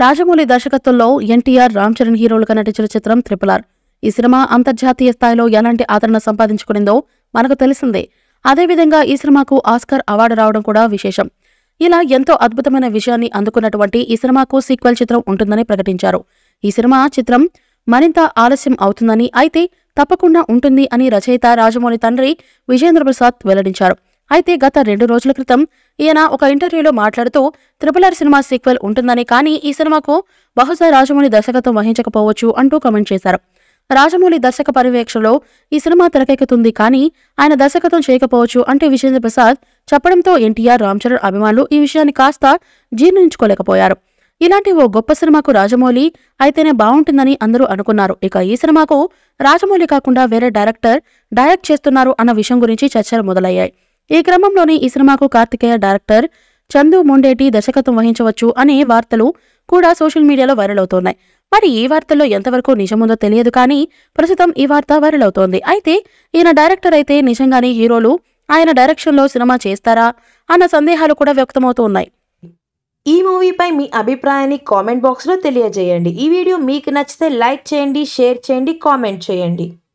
రాజమౌళి దర్శకత్వంలో ఎన్టీఆర్ రామ్ చరణ్ హీరోలుగా నటించిన చిత్రం త్రిపుల్ ఆర్ ఈ సినిమా అంతర్జాతీయ స్థాయిలో ఎలాంటి ఆదరణ సంపాదించుకునిందో మనకు తెలిసిందే అదేవిధంగా ఈ సినిమాకు ఆస్కర్ అవార్డు రావడం కూడా విశేషం ఇలా ఎంతో అద్భుతమైన విషయాన్ని అందుకున్నటువంటి ఈ సినిమాకు సీక్వెల్ చిత్రం ఉంటుందని ప్రకటించారు ఈ సినిమా చిత్రం మరింత ఆలస్యం అవుతుందని అయితే తప్పకుండా ఉంటుంది అని రచయిత రాజమౌళి తండ్రి విజేంద్ర ప్రసాద్ వెల్లడించారు అయితే గత రెండు రోజుల క్రితం ఈయన ఒక ఇంటర్వ్యూలో మాట్లాడుతూ త్రిపుల్ ఆర్ సినిమా సీక్వెల్ ఉంటుందని కానీ ఈ సినిమాకు బహుశా రాజమౌళి దర్శకత్వం వహించకపోవచ్చు అంటూ కమెంట్ చేశారు రాజమౌళి దర్శక పర్యవేక్షణలో ఈ సినిమా తెరకెక్కుతుంది కానీ ఆయన దర్శకత్వం చేయకపోవచ్చు అంటే విజేంద్ర ప్రసాద్ చెప్పడంతో ఎన్టీఆర్ రామ్ చరణ్ అభిమానులు ఈ విషయాన్ని కాస్త జీర్ణించుకోలేకపోయారు ఇలాంటి ఓ గొప్ప సినిమాకు రాజమౌళి అయితేనే బాగుంటుందని అందరూ అనుకున్నారు ఇక ఈ సినిమాకు రాజమౌళి కాకుండా వేరే డైరెక్టర్ డైరెక్ట్ చేస్తున్నారు అన్న విషయం గురించి చర్చలు మొదలయ్యాయి ఈ క్రమంలోనే ఈ సినిమాకు కార్తికేయ డైరెక్టర్ చందు మొండేటి దర్శకత్వం వహించవచ్చు అనే వార్తలు కూడా సోషల్ మీడియాలో వైరల్ అవుతున్నాయి మరి ఈ వార్తల్లో ఎంతవరకు నిజముందో తెలియదు కానీ ప్రస్తుతం ఈ వార్త వైరల్ అవుతోంది అయితే ఈయన డైరెక్టర్ అయితే నిజంగానే హీరోలు ఆయన డైరెక్షన్లో సినిమా చేస్తారా అన్న సందేహాలు కూడా వ్యక్తమవుతూ ఉన్నాయి ఈ మూవీపై మీ అభిప్రాయాన్ని కామెంట్ బాక్స్లో తెలియజేయండి ఈ వీడియో మీకు నచ్చితే లైక్ చేయండి షేర్ చేయండి కామెంట్ చేయండి